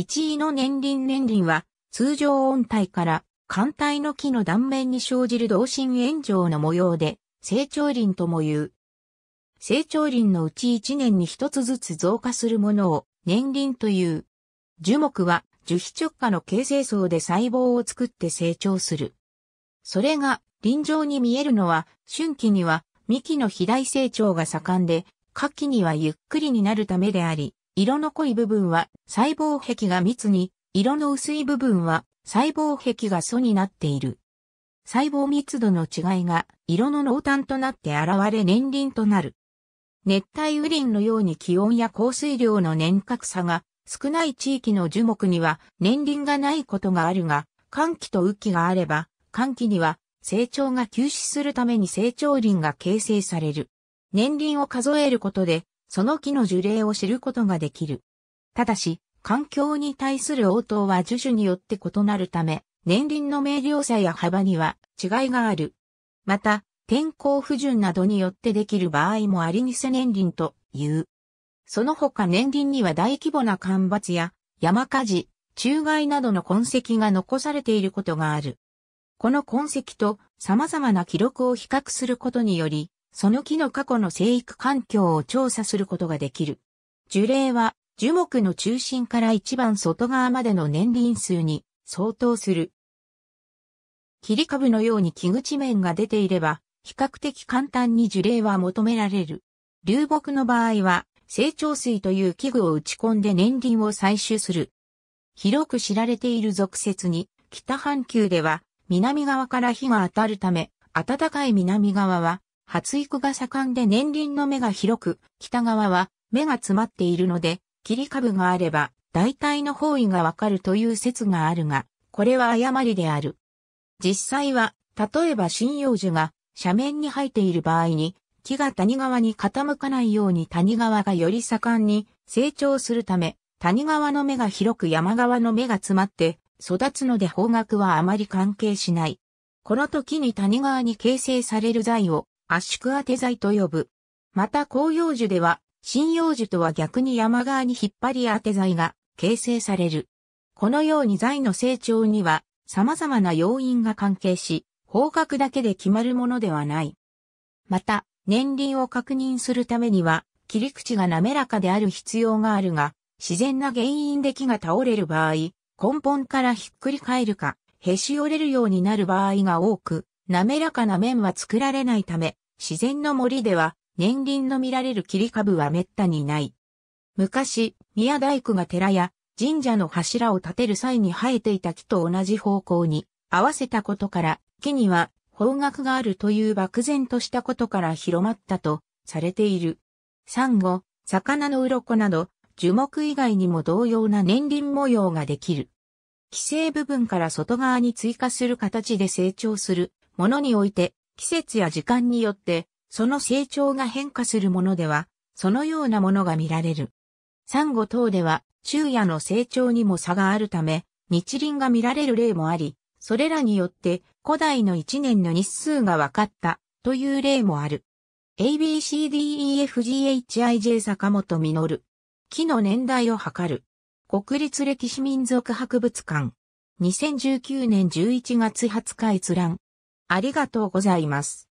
一位の年輪年輪は、通常音体から艦体の木の断面に生じる同心炎上の模様で、成長輪とも言う。成長輪のうち一年に一つずつ増加するものを年輪という。樹木は樹皮直下の形成層で細胞を作って成長する。それが臨場に見えるのは春季には幹の肥大成長が盛んで、夏季にはゆっくりになるためであり、色の濃い部分は細胞壁が密に、色の薄い部分は細胞壁が素になっている。細胞密度の違いが色の濃淡となって現れ年輪となる。熱帯雨林のように気温や降水量の年格差が少ない地域の樹木には年輪がないことがあるが、寒気と雨季があれば、寒気には成長が休止するために成長林が形成される。年輪を数えることでその木の樹齢を知ることができる。ただし、環境に対する応答は樹種によって異なるため、年輪の明瞭さや幅には違いがある。また、天候不順などによってできる場合もありにせ年輪という。その他年輪には大規模な干ばつや山火事、中害などの痕跡が残されていることがある。この痕跡と様々な記録を比較することにより、その木の過去の生育環境を調査することができる。樹齢は樹木の中心から一番外側までの年輪数に相当する。切り株のように木口面が出ていれば、比較的簡単に樹齢は求められる。流木の場合は、成長水という器具を打ち込んで年輪を採取する。広く知られている俗説に、北半球では南側から火が当たるため、暖かい南側は発育が盛んで年輪の目が広く、北側は目が詰まっているので、切り株があれば、大体の方位がわかるという説があるが、これは誤りである。実際は、例えば針葉樹が斜面に生えている場合に、木が谷側に傾かないように谷側がより盛んに成長するため、谷側の目が広く山側の目が詰まって育つので方角はあまり関係しない。この時に谷側に形成される材を圧縮当て剤と呼ぶ。また紅葉樹では、針葉樹とは逆に山側に引っ張り当て剤が形成される。このように材の成長には様々な要因が関係し、方角だけで決まるものではない。また、年輪を確認するためには、切り口が滑らかである必要があるが、自然な原因で木が倒れる場合、根本からひっくり返るか、へし折れるようになる場合が多く、滑らかな面は作られないため、自然の森では年輪の見られる切り株は滅多にない。昔、宮大工が寺や神社の柱を建てる際に生えていた木と同じ方向に合わせたことから木には方角があるという漠然としたことから広まったとされている。サンゴ、魚の鱗など樹木以外にも同様な年輪模様ができる。規制部分から外側に追加する形で成長するものにおいて、季節や時間によって、その成長が変化するものでは、そのようなものが見られる。サンゴ等では、昼夜の成長にも差があるため、日輪が見られる例もあり、それらによって古代の1年の日数が分かったという例もある。ABCDEFGHIJ 坂本実。木の年代を測る。国立歴史民族博物館。2019年11月20日閲覧。ありがとうございます。